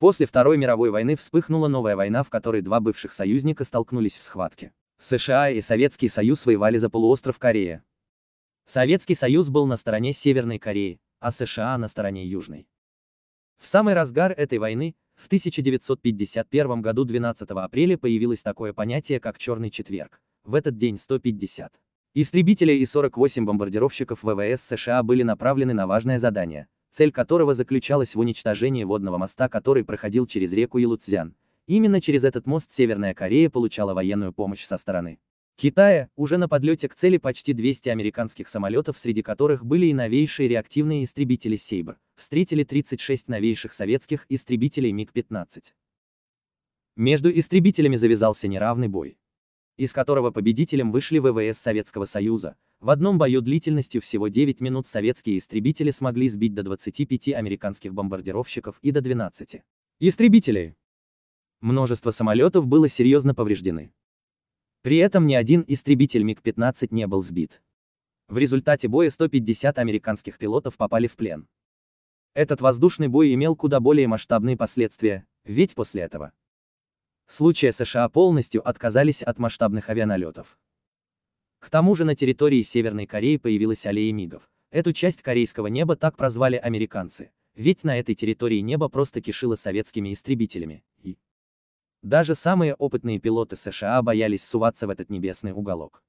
После Второй мировой войны вспыхнула новая война, в которой два бывших союзника столкнулись в схватке. США и Советский Союз воевали за полуостров Корея. Советский Союз был на стороне Северной Кореи, а США на стороне Южной. В самый разгар этой войны, в 1951 году 12 апреля появилось такое понятие как «Черный четверг», в этот день 150. Истребители и 48 бомбардировщиков ВВС США были направлены на важное задание цель которого заключалась в уничтожении водного моста, который проходил через реку Илуцзян. Именно через этот мост Северная Корея получала военную помощь со стороны Китая, уже на подлете к цели почти 200 американских самолетов, среди которых были и новейшие реактивные истребители «Сейбр», встретили 36 новейших советских истребителей МиГ-15. Между истребителями завязался неравный бой, из которого победителем вышли ВВС Советского Союза, в одном бою длительностью всего 9 минут советские истребители смогли сбить до 25 американских бомбардировщиков и до 12 истребителей. Множество самолетов было серьезно повреждены. При этом ни один истребитель МиГ-15 не был сбит. В результате боя 150 американских пилотов попали в плен. Этот воздушный бой имел куда более масштабные последствия, ведь после этого случая США полностью отказались от масштабных авианалетов. К тому же на территории Северной Кореи появилась аллея мигов. Эту часть корейского неба так прозвали американцы, ведь на этой территории небо просто кишило советскими истребителями, и даже самые опытные пилоты США боялись суваться в этот небесный уголок.